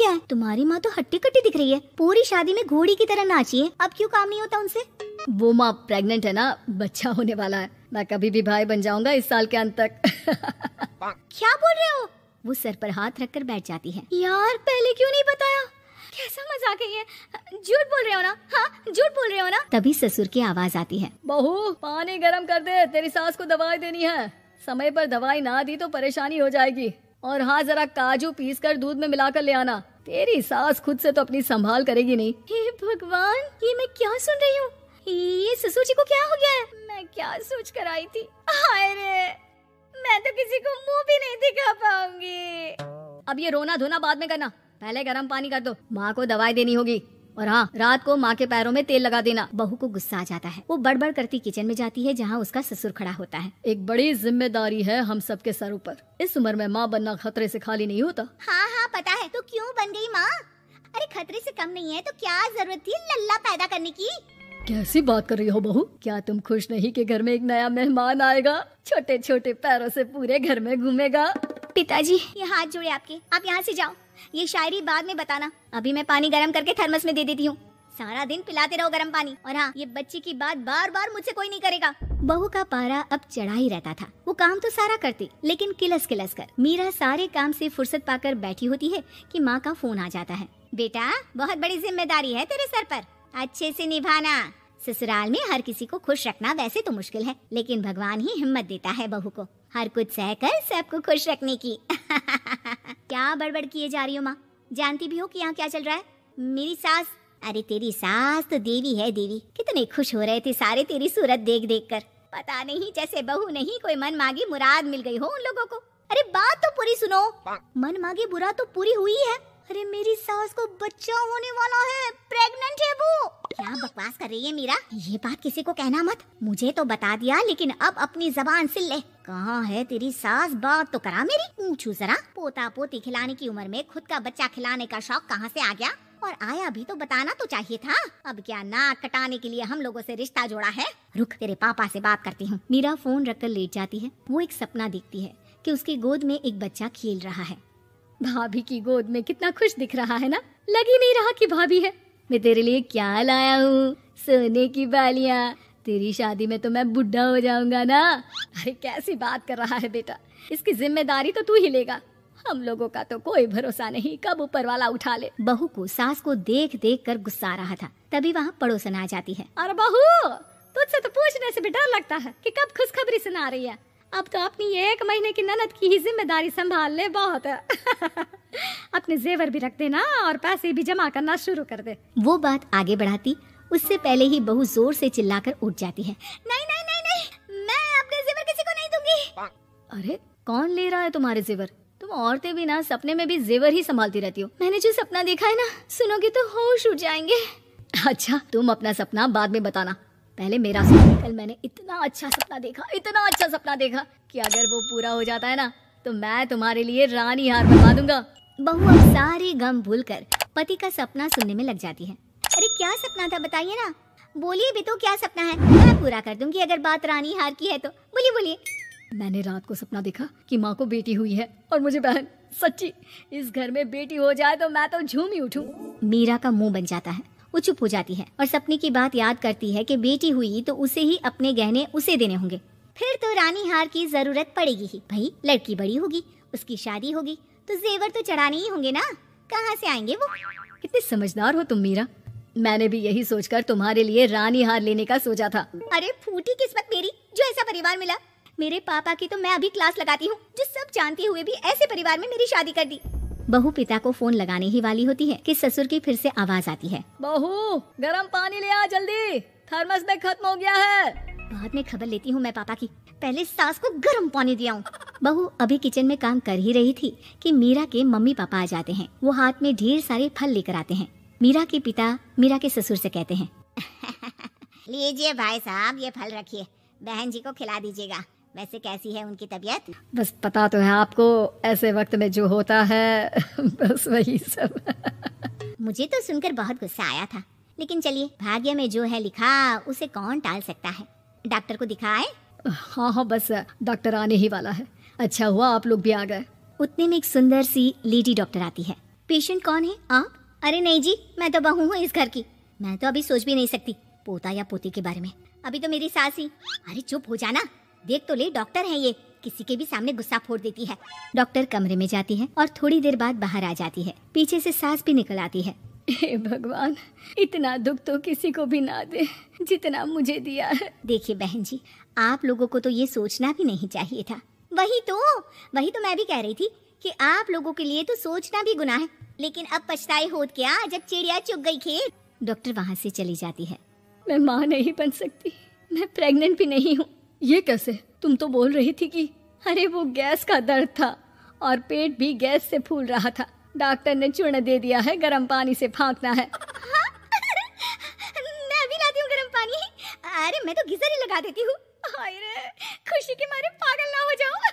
क्या है तुम्हारी माँ तो हट्टी कट्टी दिख रही है पूरी शादी में घोड़ी की तरह नाची है अब क्यों काम नहीं होता उनसे वो माँ प्रेग्नेंट है ना बच्चा होने वाला है मैं कभी भी भाई बन जाऊंगा इस साल के अंत तक क्या बोल रहे हो वो सर पर हाथ रख कर बैठ जाती है यार पहले क्यों नहीं बताया कैसा मजाक है ये झूठ बोल रहे हो ना हाँ झूठ बोल रहे हो ना तभी ससुर की आवाज आती है बहू पानी गर्म कर दे तेरी सास को दवाई देनी है समय पर दवाई ना दी तो परेशानी हो जाएगी और हाँ जरा काजू पीस कर दूध में मिलाकर ले आना तेरी सास खुद से तो अपनी संभाल करेगी नहीं हे भगवान ये मैं क्या सुन रही हूँ ये ससुर जी को क्या हो गया है मैं क्या सोच कर आई थी हाय रे मैं तो किसी को मुंह भी नहीं दिखा पाऊंगी अब ये रोना धोना बाद में करना पहले गर्म पानी कर दो माँ को दवाई देनी होगी और हाँ रात को माँ के पैरों में तेल लगा देना बहू को गुस्सा आ जाता है वो बड़बड़ करती किचन में जाती है जहाँ उसका ससुर खड़ा होता है एक बड़ी जिम्मेदारी है हम सबके सर ऊपर इस उम्र में माँ बनना खतरे से खाली नहीं होता हाँ हाँ पता है तो क्यों बन गई माँ अरे खतरे से कम नहीं है तो क्या जरूरत थी लल्ला पैदा करने की कैसी बात कर रही हो बहू क्या तुम खुश नहीं कि घर में एक नया मेहमान आएगा छोटे छोटे पैरों से पूरे घर में घूमेगा पिताजी ये हाथ जोड़े आपके आप यहाँ से जाओ ये शायरी बाद में बताना अभी मैं पानी गर्म करके थर्मस में दे देती हूँ सारा दिन पिलाते रहो गर्म पानी और हाँ ये बच्ची की बात बार बार मुझसे कोई नहीं करेगा बहू का पारा अब चढ़ा ही रहता था वो काम तो सारा करती लेकिन किलस किलस कर मीरा सारे काम से फुर्सत पाकर बैठी होती है कि माँ का फोन आ जाता है बेटा बहुत बड़ी जिम्मेदारी है तेरे सर पर अच्छे से निभाना ससुराल में हर किसी को खुश रखना वैसे तो मुश्किल है लेकिन भगवान ही हिम्मत देता है बहू को हर कुछ सह कर सबको खुश रखने की क्या बड़बड़ किए जा रही हो माँ जानती भी हो कि यहाँ क्या चल रहा है मेरी सास अरे तेरी सास तो देवी है देवी कितने खुश हो रहे थे सारे तेरी सूरत देख देख कर पता नहीं जैसे बहू नहीं कोई मन मांगी मुराद मिल गई हो उन लोगों को अरे बात तो पूरी सुनो मन मांगी बुरा तो पूरी हुई है अरे मेरी सास को बच्चा होने वाला है प्रेग्नेंट है वो क्या बकवास कर रही है मीरा ये बात किसी को कहना मत मुझे तो बता दिया लेकिन अब अपनी जबान सिल ले कहाँ है तेरी सास बात तो करा मेरी पूछू जरा पोता पोती खिलाने की उम्र में खुद का बच्चा खिलाने का शौक कहाँ से आ गया और आया भी तो बताना तो चाहिए था अब क्या नाक कटाने के लिए हम लोगों से रिश्ता जोड़ा है रुक तेरे पापा से बात करती हूँ मीरा फोन रखकर लेट जाती है वो एक सपना देखती है कि उसकी गोद में एक बच्चा खेल रहा है भाभी की गोद में कितना खुश दिख रहा है ना लग ही नहीं रहा कि भाभी है मैं तेरे लिए क्या लाया हूँ सोने की बालियाँ तेरी शादी में तो मैं बुढ़ा हो जाऊंगा ना अरे कैसी बात कर रहा है बेटा इसकी जिम्मेदारी तो तू ही लेगा हम लोगों का तो कोई भरोसा नहीं कब ऊपर वाला उठा ले बहू को सास को देख देख कर गुस्सा रहा था तभी वहाँ पड़ोसन आ जाती है अरे बहू तुझसे तो पूछने से भी डर लगता है कि कब खुशखबरी सुना रही है अब तो अपनी एक महीने की ननद की ही जिम्मेदारी संभाल ले बहुत है अपने जेवर भी रख देना और पैसे भी जमा करना शुरू कर दे वो बात आगे बढ़ाती उससे पहले ही बहू जोर से चिल्लाकर उठ जाती है नहीं नहीं नहीं नहीं मैं अपने जेवर किसी को नहीं दूंगी अरे कौन ले रहा है तुम्हारे जेवर तुम औरतें भी ना सपने में भी जेवर ही संभालती रहती हो मैंने जो सपना देखा है ना सुनोगे तो होश उठ जाएंगे अच्छा तुम अपना सपना बाद में बताना पहले मेरा सपना कल मैंने इतना अच्छा सपना देखा इतना अच्छा सपना देखा कि अगर वो पूरा हो जाता है ना तो मैं तुम्हारे लिए रानी हार बनवा दूंगा बहू अब सारे गम भूलकर पति का सपना सुनने में लग जाती है अरे क्या सपना था बताइए ना बोलिए भी तो क्या सपना है मैं पूरा कर दूंगी अगर बात रानी हार की है तो बोलिए बोलिए मैंने रात को सपना देखा कि माँ को बेटी हुई है और मुझे बहन सच्ची इस घर में बेटी हो जाए तो मैं तो झूम ही उठूं मीरा का मुंह बन जाता है वो चुप हो जाती है और सपने की बात याद करती है कि बेटी हुई तो उसे ही अपने गहने उसे देने होंगे फिर तो रानी हार की जरूरत पड़ेगी ही भाई लड़की बड़ी होगी उसकी शादी होगी तो जेवर तो चढ़ाने ही होंगे ना कहाँ से आएंगे वो कितने समझदार हो तुम मीरा मैंने भी यही सोचकर तुम्हारे लिए रानी हार लेने का सोचा था अरे फूटी किस्मत मेरी जो ऐसा परिवार मिला मेरे पापा की तो मैं अभी क्लास लगाती हूँ जो सब जानते हुए भी ऐसे परिवार में मेरी शादी कर दी बहू पिता को फोन लगाने ही वाली होती है कि ससुर की फिर से आवाज आती है बहू गर्म पानी ले आ जल्दी थर्मस में खत्म हो गया है बाद में खबर लेती हूँ मैं पापा की पहले सास को गर्म पानी दिया हूँ बहू अभी किचन में काम कर ही रही थी कि मीरा के मम्मी पापा आ जाते हैं वो हाथ में ढेर सारे फल लेकर आते हैं मीरा के पिता मीरा के ससुर से कहते हैं लीजिए भाई साहब ये फल रखिए बहन जी को खिला दीजिएगा वैसे कैसी है उनकी तबीयत बस पता तो है आपको ऐसे वक्त में जो होता है बस वही सब मुझे तो सुनकर बहुत गुस्सा आया था लेकिन चलिए भाग्य में जो है लिखा उसे कौन टाल सकता है डॉक्टर को दिखाए हाँ हाँ बस डॉक्टर आने ही वाला है अच्छा हुआ आप लोग भी आ गए उतने में एक सुंदर सी लेडी डॉक्टर आती है पेशेंट कौन है आप अरे नहीं जी मैं तो बहू हूँ इस घर की मैं तो अभी सोच भी नहीं सकती पोता या पोती के बारे में अभी तो मेरी सास ही अरे चुप हो जाना देख तो ले डॉक्टर है ये किसी के भी सामने गुस्सा फोड़ देती है डॉक्टर कमरे में जाती है और थोड़ी देर बाद बाहर आ जाती है पीछे से सास भी निकल आती है हे भगवान इतना दुख तो किसी को भी ना दे जितना मुझे दिया है देखिए बहन जी आप लोगों को तो ये सोचना भी नहीं चाहिए था वही तो वही तो मैं भी कह रही थी कि आप लोगों के लिए तो सोचना भी गुनाह है लेकिन अब पछताए होत क्या जब चिड़िया चुग गई खेत डॉक्टर वहाँ से चली जाती है मैं माँ नहीं बन सकती मैं प्रेग्नेंट भी नहीं हूँ ये कैसे तुम तो बोल रही थी कि अरे वो गैस का दर्द था और पेट भी गैस से फूल रहा था डॉक्टर ने चूर्ण दे दिया है गर्म पानी से फाकना है मैं लाती हूँ गर्म पानी अरे मैं तो गीजर ही लगा देती हूँ खुशी के मारे पागल ना हो जाऊँ